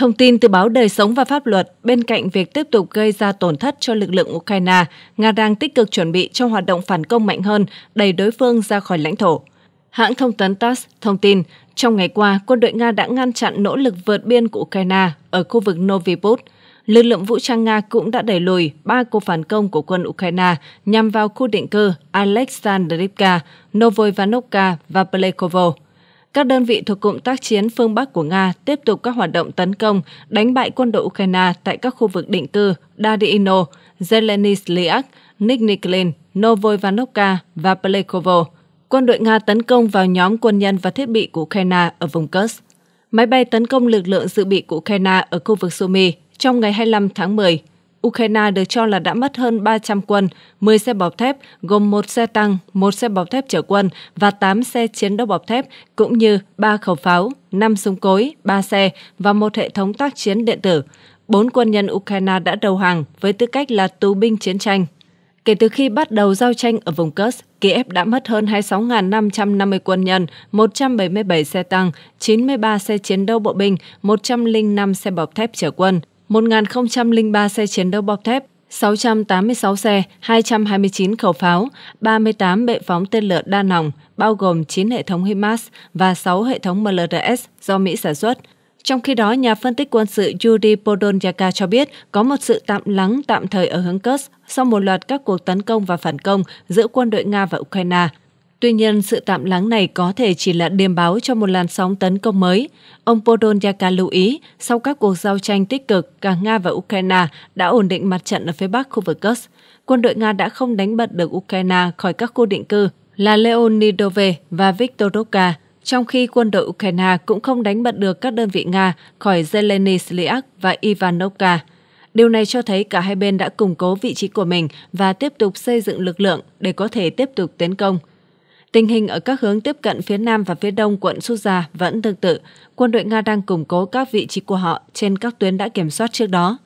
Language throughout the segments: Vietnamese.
Thông tin từ báo Đời sống và Pháp luật, bên cạnh việc tiếp tục gây ra tổn thất cho lực lượng Ukraine, Nga đang tích cực chuẩn bị cho hoạt động phản công mạnh hơn, đẩy đối phương ra khỏi lãnh thổ. Hãng thông tấn TASS thông tin, trong ngày qua, quân đội Nga đã ngăn chặn nỗ lực vượt biên của Ukraine ở khu vực Noviput. Lực lượng vũ trang Nga cũng đã đẩy lùi ba cuộc phản công của quân Ukraine nhằm vào khu định cư Alexandrivka, Novoivanovka và Plekovo các đơn vị thuộc cụm tác chiến phương Bắc của Nga tiếp tục các hoạt động tấn công, đánh bại quân đội Ukraine tại các khu vực định cư Dadiino, Zelenislyak, Nikniklin, Novoivanovka và Plekovo. Quân đội Nga tấn công vào nhóm quân nhân và thiết bị của Ukraine ở vùng Kursk. Máy bay tấn công lực lượng dự bị của Ukraine ở khu vực Sumy trong ngày 25 tháng 10 Ukraine được cho là đã mất hơn 300 quân, 10 xe bọc thép, gồm một xe tăng, một xe bọc thép chở quân và 8 xe chiến đấu bọc thép, cũng như 3 khẩu pháo, 5 súng cối, 3 xe và một hệ thống tác chiến điện tử. Bốn quân nhân Ukraine đã đầu hàng với tư cách là tù binh chiến tranh. Kể từ khi bắt đầu giao tranh ở vùng Kursk, Kiev đã mất hơn 26.550 quân nhân, 177 xe tăng, 93 xe chiến đấu bộ binh, 105 xe bọc thép chở quân, 1.003 xe chiến đấu bọc thép, 686 xe, 229 khẩu pháo, 38 bệ phóng tên lửa đa nòng, bao gồm 9 hệ thống HIMARS và 6 hệ thống MLRS do Mỹ sản xuất. Trong khi đó, nhà phân tích quân sự Yuri Podolyak cho biết có một sự tạm lắng tạm thời ở hướng Kursk sau một loạt các cuộc tấn công và phản công giữa quân đội Nga và Ukraine. Tuy nhiên, sự tạm lắng này có thể chỉ là điềm báo cho một làn sóng tấn công mới. Ông Podolyak lưu ý, sau các cuộc giao tranh tích cực, cả Nga và Ukraine đã ổn định mặt trận ở phía bắc khu vực Kursk. Quân đội Nga đã không đánh bật được Ukraine khỏi các khu định cư là Leonidove và Viktorovka, trong khi quân đội Ukraine cũng không đánh bật được các đơn vị Nga khỏi Zeleny và Ivanovka. Điều này cho thấy cả hai bên đã củng cố vị trí của mình và tiếp tục xây dựng lực lượng để có thể tiếp tục tiến công – Tình hình ở các hướng tiếp cận phía Nam và phía Đông quận Suza vẫn tương tự. Quân đội Nga đang củng cố các vị trí của họ trên các tuyến đã kiểm soát trước đó.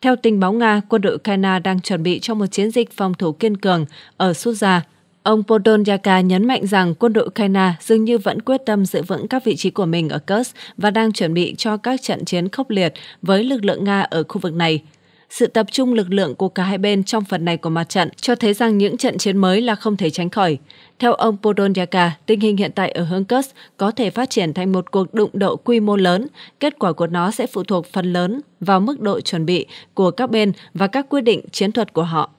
Theo tình báo Nga, quân đội Ukraine đang chuẩn bị cho một chiến dịch phòng thủ kiên cường ở Suza. Ông Podolyaka nhấn mạnh rằng quân đội Ukraine dường như vẫn quyết tâm giữ vững các vị trí của mình ở Kursk và đang chuẩn bị cho các trận chiến khốc liệt với lực lượng Nga ở khu vực này sự tập trung lực lượng của cả hai bên trong phần này của mặt trận cho thấy rằng những trận chiến mới là không thể tránh khỏi. Theo ông Podolnyaka, tình hình hiện tại ở hướng Hungary có thể phát triển thành một cuộc đụng độ quy mô lớn. Kết quả của nó sẽ phụ thuộc phần lớn vào mức độ chuẩn bị của các bên và các quyết định chiến thuật của họ.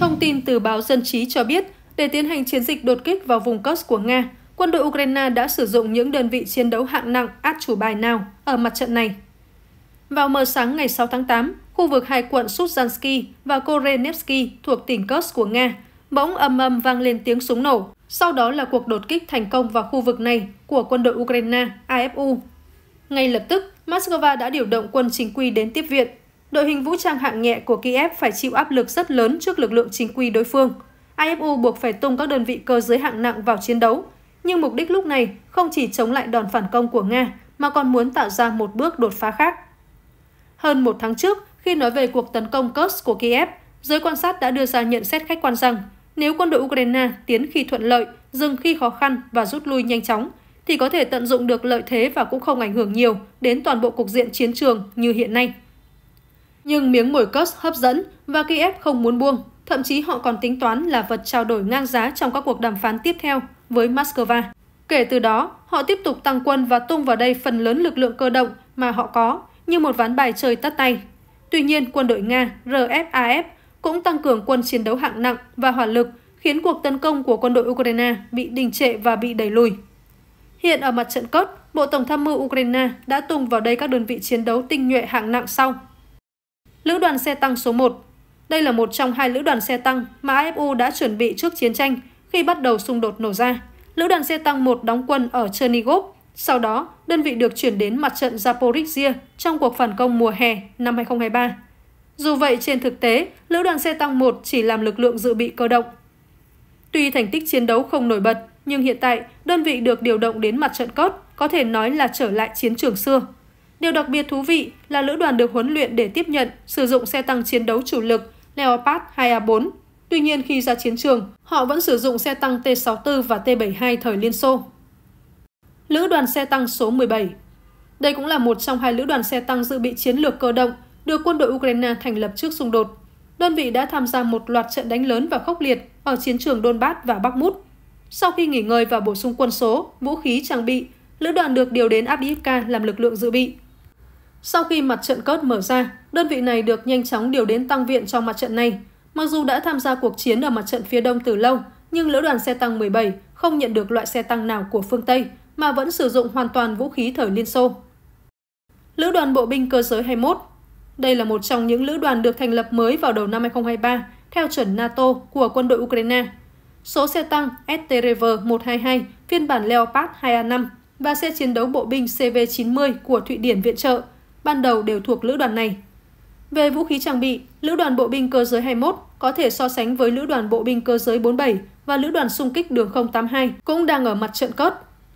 Thông tin từ báo Dân trí cho biết, để tiến hành chiến dịch đột kích vào vùng Kursk của Nga, quân đội Ukraine đã sử dụng những đơn vị chiến đấu hạng nặng át chủ bài nào ở mặt trận này. Vào mờ sáng ngày 6 tháng 8, khu vực hai quận Suzhansky và Korenevsky thuộc tỉnh Kursk của Nga bỗng âm âm vang lên tiếng súng nổ. Sau đó là cuộc đột kích thành công vào khu vực này của quân đội Ukraine AFU. Ngay lập tức, Moscow đã điều động quân chính quy đến tiếp viện. Đội hình vũ trang hạng nhẹ của Kiev phải chịu áp lực rất lớn trước lực lượng chính quy đối phương. AFU buộc phải tung các đơn vị cơ giới hạng nặng vào chiến đấu. Nhưng mục đích lúc này không chỉ chống lại đòn phản công của Nga mà còn muốn tạo ra một bước đột phá khác. Hơn một tháng trước, khi nói về cuộc tấn công Kursk của Kiev, giới quan sát đã đưa ra nhận xét khách quan rằng nếu quân đội Ukraine tiến khi thuận lợi, dừng khi khó khăn và rút lui nhanh chóng, thì có thể tận dụng được lợi thế và cũng không ảnh hưởng nhiều đến toàn bộ cục diện chiến trường như hiện nay. Nhưng miếng mồi Kursk hấp dẫn và Kiev không muốn buông, thậm chí họ còn tính toán là vật trao đổi ngang giá trong các cuộc đàm phán tiếp theo với Moscow. Kể từ đó, họ tiếp tục tăng quân và tung vào đây phần lớn lực lượng cơ động mà họ có, như một ván bài chơi tắt tay. Tuy nhiên, quân đội Nga RFAF cũng tăng cường quân chiến đấu hạng nặng và hỏa lực, khiến cuộc tấn công của quân đội Ukraine bị đình trệ và bị đẩy lùi. Hiện ở mặt trận cốt, Bộ Tổng tham mưu Ukraine đã tung vào đây các đơn vị chiến đấu tinh nhuệ hạng nặng sau. Lữ đoàn xe tăng số 1 Đây là một trong hai lữ đoàn xe tăng mà AFU đã chuẩn bị trước chiến tranh khi bắt đầu xung đột nổ ra. Lữ đoàn xe tăng 1 đóng quân ở Chernigov sau đó, đơn vị được chuyển đến mặt trận Zaporizhia trong cuộc phản công mùa hè năm 2023. Dù vậy, trên thực tế, lữ đoàn xe tăng 1 chỉ làm lực lượng dự bị cơ động. Tuy thành tích chiến đấu không nổi bật, nhưng hiện tại, đơn vị được điều động đến mặt trận cốt, có thể nói là trở lại chiến trường xưa. Điều đặc biệt thú vị là lữ đoàn được huấn luyện để tiếp nhận, sử dụng xe tăng chiến đấu chủ lực Leopard 2A4. Tuy nhiên khi ra chiến trường, họ vẫn sử dụng xe tăng T-64 và T-72 thời Liên Xô. Lữ đoàn xe tăng số 17. Đây cũng là một trong hai lữ đoàn xe tăng dự bị chiến lược cơ động được quân đội Ukraine thành lập trước xung đột. Đơn vị đã tham gia một loạt trận đánh lớn và khốc liệt ở chiến trường Donbass và bắc Bakhmut. Sau khi nghỉ ngơi và bổ sung quân số, vũ khí trang bị, lữ đoàn được điều đến Abdiivka làm lực lượng dự bị. Sau khi mặt trận cớt mở ra, đơn vị này được nhanh chóng điều đến tăng viện cho mặt trận này. Mặc dù đã tham gia cuộc chiến ở mặt trận phía đông từ lâu, nhưng lữ đoàn xe tăng 17 không nhận được loại xe tăng nào của phương Tây – mà vẫn sử dụng hoàn toàn vũ khí thời Liên Xô. Lữ đoàn Bộ binh Cơ giới 21 Đây là một trong những lữ đoàn được thành lập mới vào đầu năm 2023 theo chuẩn NATO của quân đội Ukraine. Số xe tăng STRV-122 phiên bản Leopard 2A5 và xe chiến đấu bộ binh CV-90 của Thụy Điển viện trợ ban đầu đều thuộc lữ đoàn này. Về vũ khí trang bị, lữ đoàn bộ binh cơ giới 21 có thể so sánh với lữ đoàn bộ binh cơ giới 47 và lữ đoàn xung kích đường 082 cũng đang ở mặt trận cốt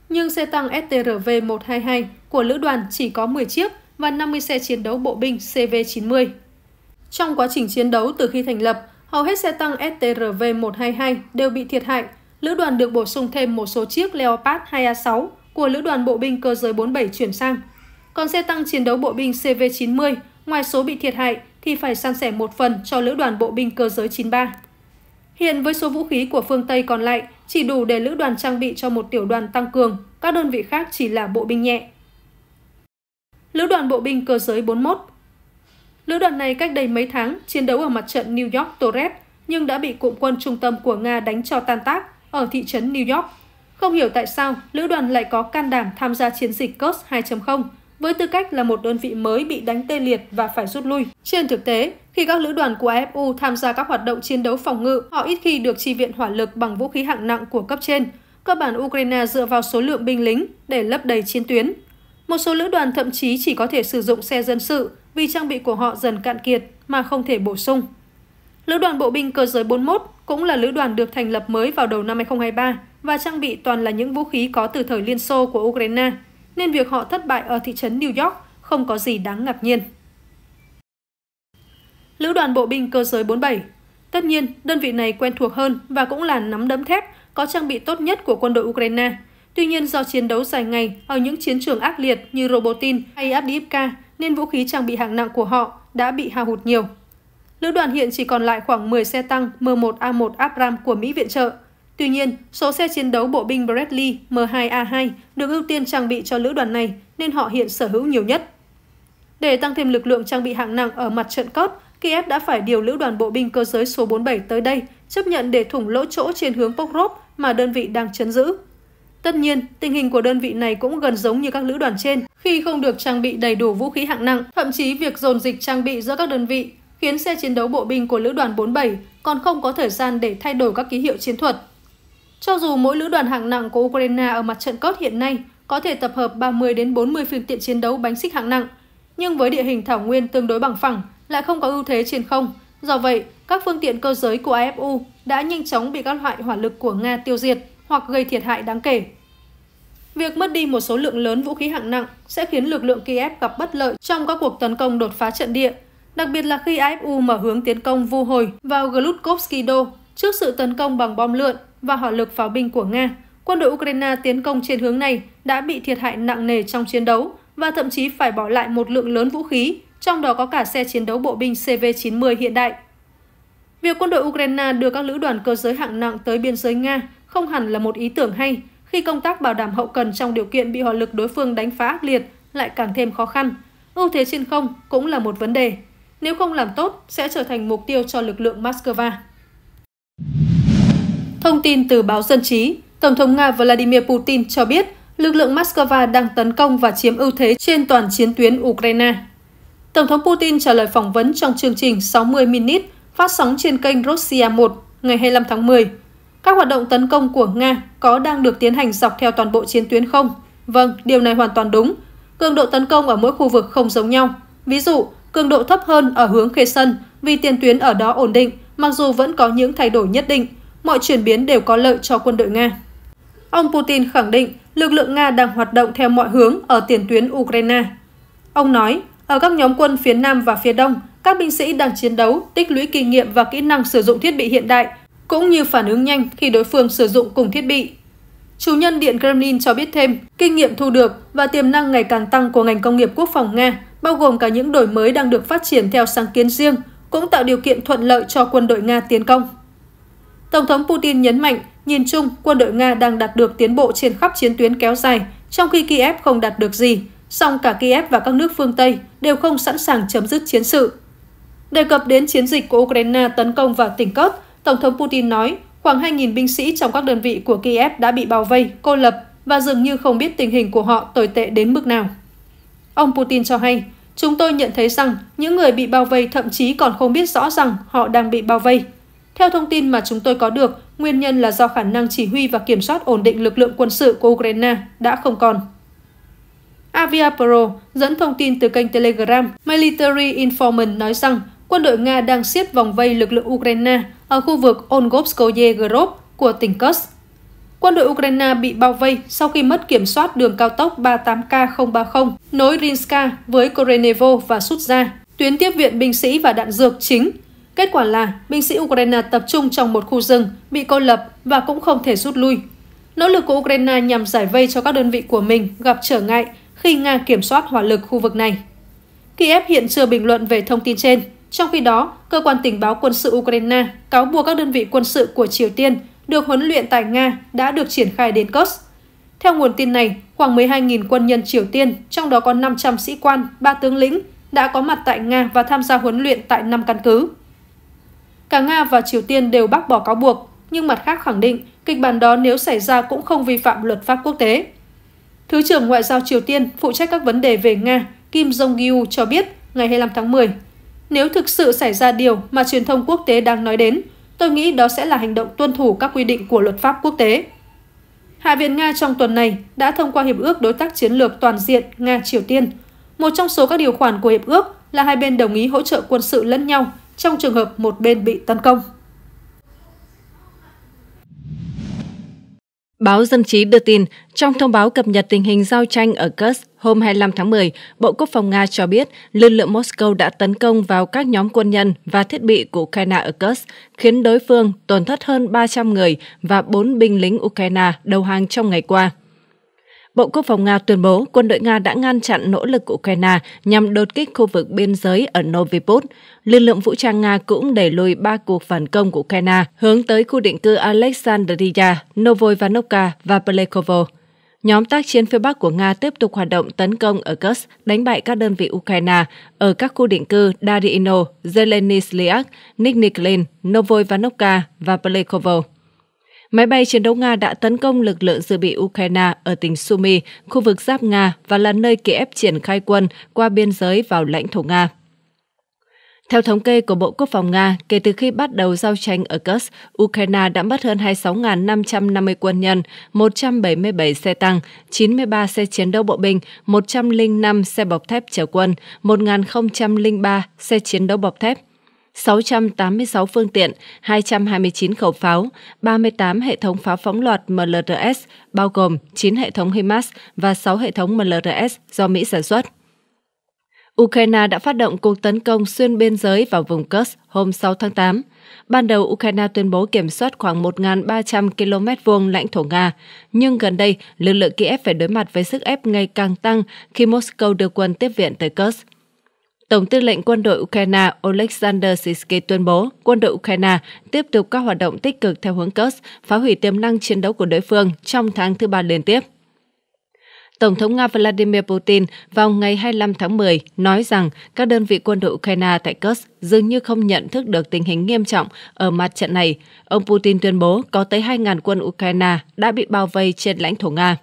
nhưng xe tăng STRV-122 của lữ đoàn chỉ có 10 chiếc và 50 xe chiến đấu bộ binh CV-90. Trong quá trình chiến đấu từ khi thành lập, hầu hết xe tăng STRV-122 đều bị thiệt hại. Lữ đoàn được bổ sung thêm một số chiếc Leopard 2A6 của lữ đoàn bộ binh cơ giới 47 chuyển sang. Còn xe tăng chiến đấu bộ binh CV-90, ngoài số bị thiệt hại thì phải san sẻ một phần cho lữ đoàn bộ binh cơ giới 93. Hiện với số vũ khí của phương Tây còn lại chỉ đủ để lữ đoàn trang bị cho một tiểu đoàn tăng cường, các đơn vị khác chỉ là bộ binh nhẹ. Lữ đoàn bộ binh cơ giới 41 Lữ đoàn này cách đây mấy tháng chiến đấu ở mặt trận New York Torres nhưng đã bị cụm quân trung tâm của Nga đánh cho tan tác ở thị trấn New York. Không hiểu tại sao lữ đoàn lại có can đảm tham gia chiến dịch COS 2.0 với tư cách là một đơn vị mới bị đánh tê liệt và phải rút lui. Trên thực tế, khi các lữ đoàn của AFU tham gia các hoạt động chiến đấu phòng ngự, họ ít khi được chi viện hỏa lực bằng vũ khí hạng nặng của cấp trên. Cơ bản Ukraine dựa vào số lượng binh lính để lấp đầy chiến tuyến. Một số lữ đoàn thậm chí chỉ có thể sử dụng xe dân sự vì trang bị của họ dần cạn kiệt mà không thể bổ sung. Lữ đoàn bộ binh cơ giới 41 cũng là lữ đoàn được thành lập mới vào đầu năm 2023 và trang bị toàn là những vũ khí có từ thời Liên Xô của Ukraine nên việc họ thất bại ở thị trấn New York không có gì đáng ngạc nhiên. Lữ đoàn bộ binh cơ giới 47 Tất nhiên, đơn vị này quen thuộc hơn và cũng là nắm đấm thép có trang bị tốt nhất của quân đội Ukraine. Tuy nhiên do chiến đấu dài ngày ở những chiến trường ác liệt như Robotin hay Abdiivka nên vũ khí trang bị hạng nặng của họ đã bị hao hụt nhiều. Lữ đoàn hiện chỉ còn lại khoảng 10 xe tăng M1A1 Abram của Mỹ viện trợ, Tuy nhiên, số xe chiến đấu bộ binh Bradley M2A2 được ưu tiên trang bị cho lữ đoàn này nên họ hiện sở hữu nhiều nhất. Để tăng thêm lực lượng trang bị hạng nặng ở mặt trận cốt, Kiev đã phải điều lữ đoàn bộ binh cơ giới số 47 tới đây, chấp nhận để thủng lỗ chỗ trên hướng Pokrov mà đơn vị đang chấn giữ. Tất nhiên, tình hình của đơn vị này cũng gần giống như các lữ đoàn trên, khi không được trang bị đầy đủ vũ khí hạng nặng, thậm chí việc dồn dịch trang bị giữa các đơn vị khiến xe chiến đấu bộ binh của lữ đoàn 47 còn không có thời gian để thay đổi các ký hiệu chiến thuật. Cho dù mỗi lữ đoàn hạng nặng của Ukraine ở mặt trận cốt hiện nay có thể tập hợp 30 đến 40 phương tiện chiến đấu bánh xích hạng nặng, nhưng với địa hình thảo nguyên tương đối bằng phẳng lại không có ưu thế trên không. Do vậy, các phương tiện cơ giới của AFU đã nhanh chóng bị các loại hỏa lực của Nga tiêu diệt hoặc gây thiệt hại đáng kể. Việc mất đi một số lượng lớn vũ khí hạng nặng sẽ khiến lực lượng Kiev gặp bất lợi trong các cuộc tấn công đột phá trận địa, đặc biệt là khi AFU mở hướng tiến công vu hồi vào Glutkovsky Trước sự tấn công bằng bom lượn và hỏa lực pháo binh của Nga, quân đội Ukraine tiến công trên hướng này đã bị thiệt hại nặng nề trong chiến đấu và thậm chí phải bỏ lại một lượng lớn vũ khí, trong đó có cả xe chiến đấu bộ binh CV-90 hiện đại. Việc quân đội Ukraine đưa các lữ đoàn cơ giới hạng nặng tới biên giới Nga không hẳn là một ý tưởng hay khi công tác bảo đảm hậu cần trong điều kiện bị hỏa lực đối phương đánh phá ác liệt lại càng thêm khó khăn. Ưu thế trên không cũng là một vấn đề. Nếu không làm tốt, sẽ trở thành mục tiêu cho lực lượng Moscow. Thông tin từ báo Dân Trí, Tổng thống Nga Vladimir Putin cho biết lực lượng Moscow đang tấn công và chiếm ưu thế trên toàn chiến tuyến Ukraine. Tổng thống Putin trả lời phỏng vấn trong chương trình 60 Minutes phát sóng trên kênh Russia 1 ngày 25 tháng 10. Các hoạt động tấn công của Nga có đang được tiến hành dọc theo toàn bộ chiến tuyến không? Vâng, điều này hoàn toàn đúng. Cường độ tấn công ở mỗi khu vực không giống nhau. Ví dụ, cường độ thấp hơn ở hướng Kherson vì tiền tuyến ở đó ổn định, mặc dù vẫn có những thay đổi nhất định mọi chuyển biến đều có lợi cho quân đội Nga. Ông Putin khẳng định lực lượng Nga đang hoạt động theo mọi hướng ở tiền tuyến Ukraine. Ông nói, ở các nhóm quân phía Nam và phía Đông, các binh sĩ đang chiến đấu, tích lũy kinh nghiệm và kỹ năng sử dụng thiết bị hiện đại, cũng như phản ứng nhanh khi đối phương sử dụng cùng thiết bị. Chủ nhân Điện Kremlin cho biết thêm, kinh nghiệm thu được và tiềm năng ngày càng tăng của ngành công nghiệp quốc phòng Nga, bao gồm cả những đổi mới đang được phát triển theo sáng kiến riêng, cũng tạo điều kiện thuận lợi cho quân đội Nga tiến công. Tổng thống Putin nhấn mạnh, nhìn chung, quân đội Nga đang đạt được tiến bộ trên khắp chiến tuyến kéo dài, trong khi Kiev không đạt được gì, song cả Kiev và các nước phương Tây đều không sẵn sàng chấm dứt chiến sự. Đề cập đến chiến dịch của Ukraine tấn công vào tỉnh Kurt, Tổng thống Putin nói khoảng 2.000 binh sĩ trong các đơn vị của Kiev đã bị bao vây, cô lập và dường như không biết tình hình của họ tồi tệ đến mức nào. Ông Putin cho hay, chúng tôi nhận thấy rằng những người bị bao vây thậm chí còn không biết rõ rằng họ đang bị bao vây, theo thông tin mà chúng tôi có được, nguyên nhân là do khả năng chỉ huy và kiểm soát ổn định lực lượng quân sự của Ukraine đã không còn. Aviapro dẫn thông tin từ kênh Telegram Military Informant nói rằng quân đội Nga đang siết vòng vây lực lượng Ukraine ở khu vực Ongovskoye Grob của tỉnh Kursk. Quân đội Ukraine bị bao vây sau khi mất kiểm soát đường cao tốc 38K030 nối Rinska với Korenevo và Sutja, tuyến tiếp viện binh sĩ và đạn dược chính Kết quả là binh sĩ Ukraine tập trung trong một khu rừng, bị cô lập và cũng không thể rút lui. Nỗ lực của Ukraine nhằm giải vây cho các đơn vị của mình gặp trở ngại khi Nga kiểm soát hỏa lực khu vực này. Kiev hiện chưa bình luận về thông tin trên. Trong khi đó, cơ quan tình báo quân sự Ukraine cáo buộc các đơn vị quân sự của Triều Tiên được huấn luyện tại Nga đã được triển khai đến Kursk. Theo nguồn tin này, khoảng 12.000 quân nhân Triều Tiên, trong đó có 500 sĩ quan, 3 tướng lĩnh, đã có mặt tại Nga và tham gia huấn luyện tại 5 căn cứ. Cả Nga và Triều Tiên đều bác bỏ cáo buộc, nhưng mặt khác khẳng định kịch bản đó nếu xảy ra cũng không vi phạm luật pháp quốc tế. Thứ trưởng Ngoại giao Triều Tiên phụ trách các vấn đề về Nga Kim Jong-gyu cho biết ngày 25 tháng 10, nếu thực sự xảy ra điều mà truyền thông quốc tế đang nói đến, tôi nghĩ đó sẽ là hành động tuân thủ các quy định của luật pháp quốc tế. Hạ viện Nga trong tuần này đã thông qua Hiệp ước Đối tác Chiến lược Toàn diện Nga-Triều Tiên. Một trong số các điều khoản của Hiệp ước là hai bên đồng ý hỗ trợ quân sự lẫn nhau trong trường hợp một bên bị tấn công. Báo Dân Chí đưa tin, trong thông báo cập nhật tình hình giao tranh ở Kursk hôm 25 tháng 10, Bộ Quốc phòng Nga cho biết lực lượng Moscow đã tấn công vào các nhóm quân nhân và thiết bị của Ukraine ở Kursk, khiến đối phương tổn thất hơn 300 người và 4 binh lính Ukraine đầu hàng trong ngày qua. Bộ Quốc phòng Nga tuyên bố quân đội Nga đã ngăn chặn nỗ lực của Ukraine nhằm đột kích khu vực biên giới ở Noviput. Lực lượng vũ trang Nga cũng đẩy lùi ba cuộc phản công của Ukraine hướng tới khu định cư Alexandria, Novoivanovka và Plekovo. Nhóm tác chiến phía Bắc của Nga tiếp tục hoạt động tấn công ở Kursk, đánh bại các đơn vị Ukraine ở các khu định cư Darino, Zelenislyak, Nikniklin, Novoivanovka và Plekovo. Máy bay chiến đấu Nga đã tấn công lực lượng dự bị Ukraine ở tỉnh Sumy, khu vực giáp Nga và là nơi Kiev triển khai quân qua biên giới vào lãnh thổ Nga. Theo thống kê của Bộ Quốc phòng Nga, kể từ khi bắt đầu giao tranh ở Kursk, Ukraine đã mất hơn 26.550 quân nhân, 177 xe tăng, 93 xe chiến đấu bộ binh, 105 xe bọc thép chở quân, 1.003 xe chiến đấu bọc thép, 686 phương tiện, 229 khẩu pháo, 38 hệ thống pháo phóng loạt MLRS, bao gồm 9 hệ thống HIMARS và 6 hệ thống MLRS do Mỹ sản xuất. Ukraine đã phát động cuộc tấn công xuyên biên giới vào vùng Kursk hôm 6 tháng 8. Ban đầu, Ukraine tuyên bố kiểm soát khoảng 1.300 km vuông lãnh thổ Nga, nhưng gần đây, lực lượng Kiev phải đối mặt với sức ép ngày càng tăng khi Moscow đưa quân tiếp viện tới Kursk. Tổng tư lệnh quân đội Ukraine Oleksandr Sisky tuyên bố quân đội Ukraine tiếp tục các hoạt động tích cực theo hướng Kursk, phá hủy tiềm năng chiến đấu của đối phương trong tháng thứ ba liên tiếp. Tổng thống Nga Vladimir Putin vào ngày 25 tháng 10 nói rằng các đơn vị quân đội Ukraine tại Kursk dường như không nhận thức được tình hình nghiêm trọng ở mặt trận này. Ông Putin tuyên bố có tới 2.000 quân Ukraine đã bị bao vây trên lãnh thổ Nga.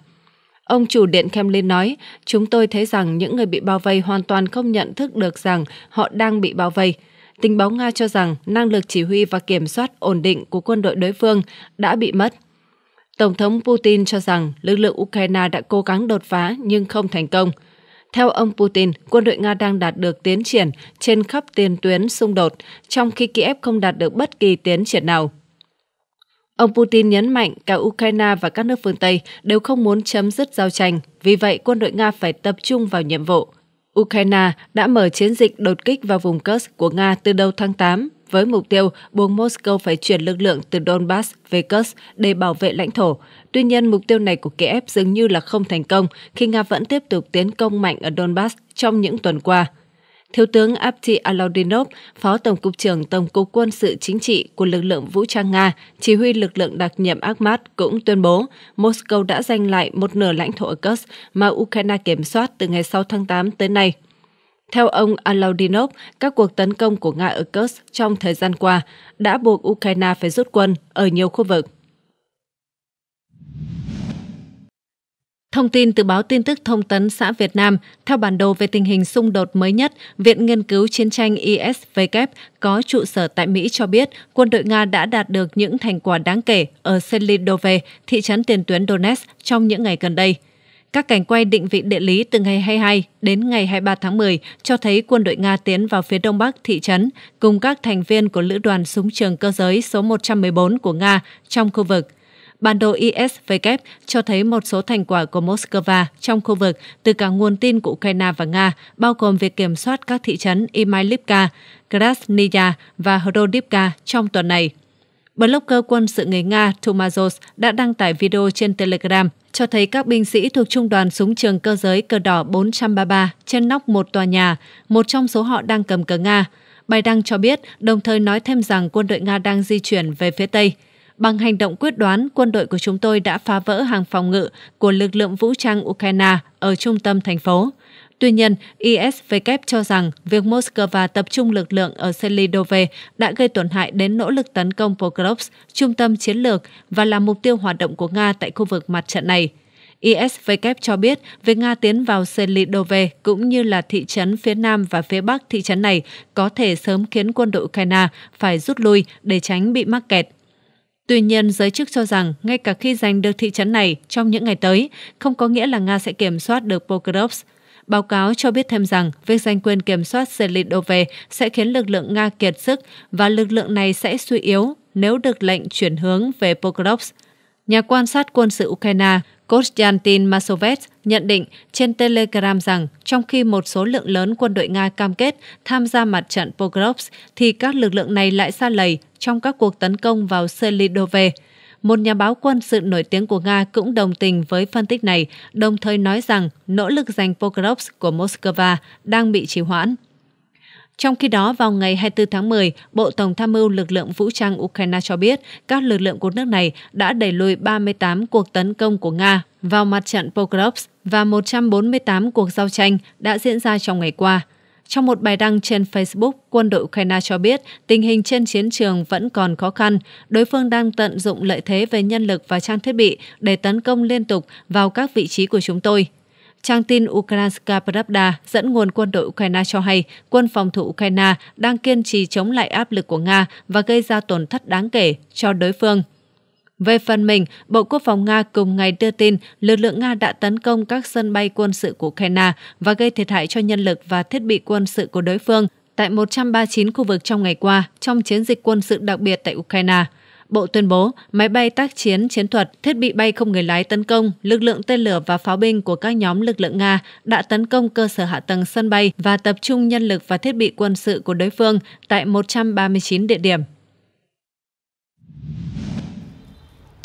Ông chủ điện Kremlin nói, chúng tôi thấy rằng những người bị bao vây hoàn toàn không nhận thức được rằng họ đang bị bao vây. Tình báo Nga cho rằng năng lực chỉ huy và kiểm soát ổn định của quân đội đối phương đã bị mất. Tổng thống Putin cho rằng lực lượng Ukraine đã cố gắng đột phá nhưng không thành công. Theo ông Putin, quân đội Nga đang đạt được tiến triển trên khắp tiền tuyến xung đột, trong khi Kiev không đạt được bất kỳ tiến triển nào. Ông Putin nhấn mạnh cả Ukraine và các nước phương Tây đều không muốn chấm dứt giao tranh, vì vậy quân đội Nga phải tập trung vào nhiệm vụ. Ukraine đã mở chiến dịch đột kích vào vùng Kursk của Nga từ đầu tháng 8 với mục tiêu buộc Moscow phải chuyển lực lượng từ Donbass về Kursk để bảo vệ lãnh thổ. Tuy nhiên, mục tiêu này của Kiev dường như là không thành công khi Nga vẫn tiếp tục tiến công mạnh ở Donbass trong những tuần qua. Thiếu tướng Abdi Alaudinov, Phó Tổng cục trưởng Tổng cục Quân sự Chính trị của lực lượng vũ trang Nga, chỉ huy lực lượng đặc nhiệm Akhmat cũng tuyên bố Moscow đã giành lại một nửa lãnh thổ ở Kursk mà Ukraine kiểm soát từ ngày 6 tháng 8 tới nay. Theo ông Alaudinov, các cuộc tấn công của Nga ở Kursk trong thời gian qua đã buộc Ukraine phải rút quân ở nhiều khu vực. Thông tin từ báo tin tức thông tấn xã Việt Nam, theo bản đồ về tình hình xung đột mới nhất, Viện Nghiên cứu Chiến tranh ISW có trụ sở tại Mỹ cho biết quân đội Nga đã đạt được những thành quả đáng kể ở Selidove, thị trấn tiền tuyến Donetsk trong những ngày gần đây. Các cảnh quay định vị địa lý từ ngày 22 đến ngày 23 tháng 10 cho thấy quân đội Nga tiến vào phía đông bắc thị trấn cùng các thành viên của lữ đoàn súng trường cơ giới số 114 của Nga trong khu vực – Bản đồ ISW cho thấy một số thành quả của Moscow trong khu vực từ cả nguồn tin của Ukraine và Nga, bao gồm việc kiểm soát các thị trấn Imailivka, Krasnaya và Hrodivka trong tuần này. Blogger quân sự người Nga Tumazos đã đăng tải video trên Telegram cho thấy các binh sĩ thuộc Trung đoàn súng trường cơ giới cờ đỏ 433 trên nóc một tòa nhà, một trong số họ đang cầm cờ Nga. Bài đăng cho biết, đồng thời nói thêm rằng quân đội Nga đang di chuyển về phía Tây. Bằng hành động quyết đoán, quân đội của chúng tôi đã phá vỡ hàng phòng ngự của lực lượng vũ trang Ukraine ở trung tâm thành phố. Tuy nhiên, ISW cho rằng việc Moscow tập trung lực lượng ở Selidove đã gây tổn hại đến nỗ lực tấn công Pokrovsk, trung tâm chiến lược và là mục tiêu hoạt động của Nga tại khu vực mặt trận này. ISW cho biết việc Nga tiến vào Selidove cũng như là thị trấn phía nam và phía bắc thị trấn này có thể sớm khiến quân đội Ukraine phải rút lui để tránh bị mắc kẹt Tuy nhiên, giới chức cho rằng ngay cả khi giành được thị trấn này trong những ngày tới, không có nghĩa là Nga sẽ kiểm soát được Pokrovsk. Báo cáo cho biết thêm rằng việc giành quyền kiểm soát Zelidove sẽ khiến lực lượng Nga kiệt sức và lực lượng này sẽ suy yếu nếu được lệnh chuyển hướng về Pokrovsk. Nhà quan sát quân sự Ukraine Kostyantin Masovets nhận định trên Telegram rằng trong khi một số lượng lớn quân đội Nga cam kết tham gia mặt trận Pokrovsk thì các lực lượng này lại xa lầy trong các cuộc tấn công vào Selidove. Một nhà báo quân sự nổi tiếng của Nga cũng đồng tình với phân tích này, đồng thời nói rằng nỗ lực giành Pokrovsk của Moscow đang bị trì hoãn. Trong khi đó, vào ngày 24 tháng 10, Bộ Tổng tham mưu lực lượng vũ trang Ukraine cho biết các lực lượng của nước này đã đẩy lùi 38 cuộc tấn công của Nga vào mặt trận Pokrovsk và 148 cuộc giao tranh đã diễn ra trong ngày qua. Trong một bài đăng trên Facebook, quân đội Ukraine cho biết tình hình trên chiến trường vẫn còn khó khăn. Đối phương đang tận dụng lợi thế về nhân lực và trang thiết bị để tấn công liên tục vào các vị trí của chúng tôi. Trang tin Ukrainska Pravda dẫn nguồn quân đội Ukraine cho hay quân phòng thủ Ukraine đang kiên trì chống lại áp lực của Nga và gây ra tổn thất đáng kể cho đối phương – về phần mình, Bộ Quốc phòng Nga cùng ngày đưa tin lực lượng Nga đã tấn công các sân bay quân sự của Ukraine và gây thiệt hại cho nhân lực và thiết bị quân sự của đối phương tại 139 khu vực trong ngày qua trong chiến dịch quân sự đặc biệt tại Ukraine. Bộ tuyên bố máy bay tác chiến chiến thuật, thiết bị bay không người lái tấn công, lực lượng tên lửa và pháo binh của các nhóm lực lượng Nga đã tấn công cơ sở hạ tầng sân bay và tập trung nhân lực và thiết bị quân sự của đối phương tại 139 địa điểm.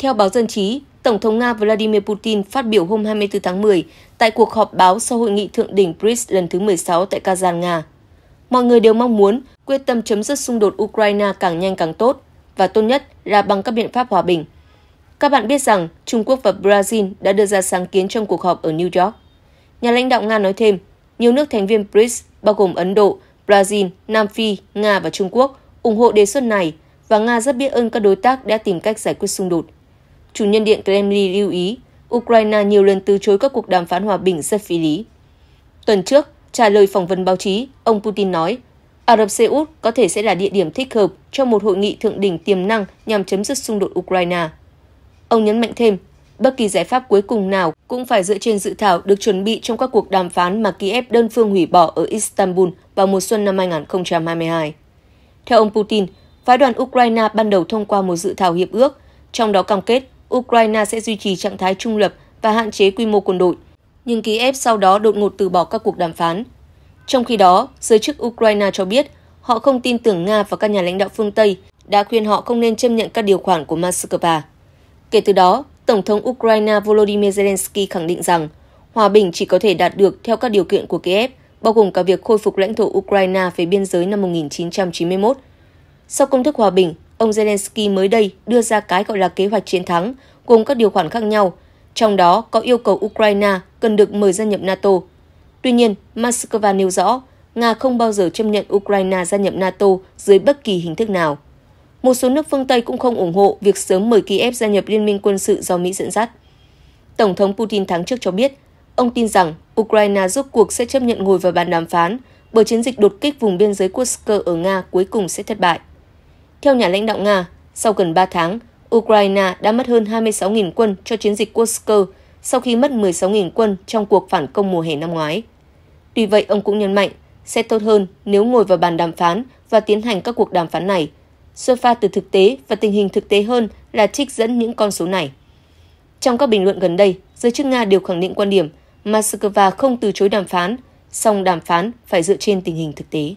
Theo báo Dân trí, Tổng thống Nga Vladimir Putin phát biểu hôm 24 tháng 10 tại cuộc họp báo sau hội nghị thượng đỉnh BRICS lần thứ 16 tại Kazan, Nga. Mọi người đều mong muốn quyết tâm chấm dứt xung đột Ukraine càng nhanh càng tốt và tốt nhất là bằng các biện pháp hòa bình. Các bạn biết rằng Trung Quốc và Brazil đã đưa ra sáng kiến trong cuộc họp ở New York. Nhà lãnh đạo Nga nói thêm, nhiều nước thành viên BRICS bao gồm Ấn Độ, Brazil, Nam Phi, Nga và Trung Quốc ủng hộ đề xuất này và Nga rất biết ơn các đối tác đã tìm cách giải quyết xung đột. Chủ nhân điện Kremlin lưu ý, Ukraine nhiều lần từ chối các cuộc đàm phán hòa bình rất phi lý. Tuần trước, trả lời phỏng vấn báo chí, ông Putin nói, Ả Rập Xê Út có thể sẽ là địa điểm thích hợp cho một hội nghị thượng đỉnh tiềm năng nhằm chấm dứt xung đột Ukraine. Ông nhấn mạnh thêm, bất kỳ giải pháp cuối cùng nào cũng phải dựa trên dự thảo được chuẩn bị trong các cuộc đàm phán mà Kiev đơn phương hủy bỏ ở Istanbul vào mùa xuân năm 2022. Theo ông Putin, phái đoàn Ukraine ban đầu thông qua một dự thảo hiệp ước, trong đó cam kết Ukraine sẽ duy trì trạng thái trung lập và hạn chế quy mô quân đội, nhưng Kiev sau đó đột ngột từ bỏ các cuộc đàm phán. Trong khi đó, giới chức Ukraine cho biết họ không tin tưởng Nga và các nhà lãnh đạo phương Tây đã khuyên họ không nên chấp nhận các điều khoản của Moscow. Kể từ đó, Tổng thống Ukraine Volodymyr Zelensky khẳng định rằng hòa bình chỉ có thể đạt được theo các điều kiện của Kiev, bao gồm cả việc khôi phục lãnh thổ Ukraine về biên giới năm 1991. Sau công thức hòa bình, ông Zelensky mới đây đưa ra cái gọi là kế hoạch chiến thắng, gồm các điều khoản khác nhau, trong đó có yêu cầu Ukraine cần được mời gia nhập NATO. Tuy nhiên, Moscow nêu rõ Nga không bao giờ chấp nhận Ukraine gia nhập NATO dưới bất kỳ hình thức nào. Một số nước phương Tây cũng không ủng hộ việc sớm mời Kiev gia nhập liên minh quân sự do Mỹ dẫn dắt. Tổng thống Putin tháng trước cho biết, ông tin rằng Ukraine rốt cuộc sẽ chấp nhận ngồi vào bàn đàm phán bởi chiến dịch đột kích vùng biên giới Kursk ở Nga cuối cùng sẽ thất bại. Theo nhà lãnh đạo Nga, sau gần 3 tháng, Ukraine đã mất hơn 26.000 quân cho chiến dịch Kursk sau khi mất 16.000 quân trong cuộc phản công mùa hè năm ngoái. Tuy vậy, ông cũng nhấn mạnh sẽ tốt hơn nếu ngồi vào bàn đàm phán và tiến hành các cuộc đàm phán này, xuất phát từ thực tế và tình hình thực tế hơn là trích dẫn những con số này. Trong các bình luận gần đây, giới chức Nga đều khẳng định quan điểm Moscow không từ chối đàm phán, song đàm phán phải dựa trên tình hình thực tế.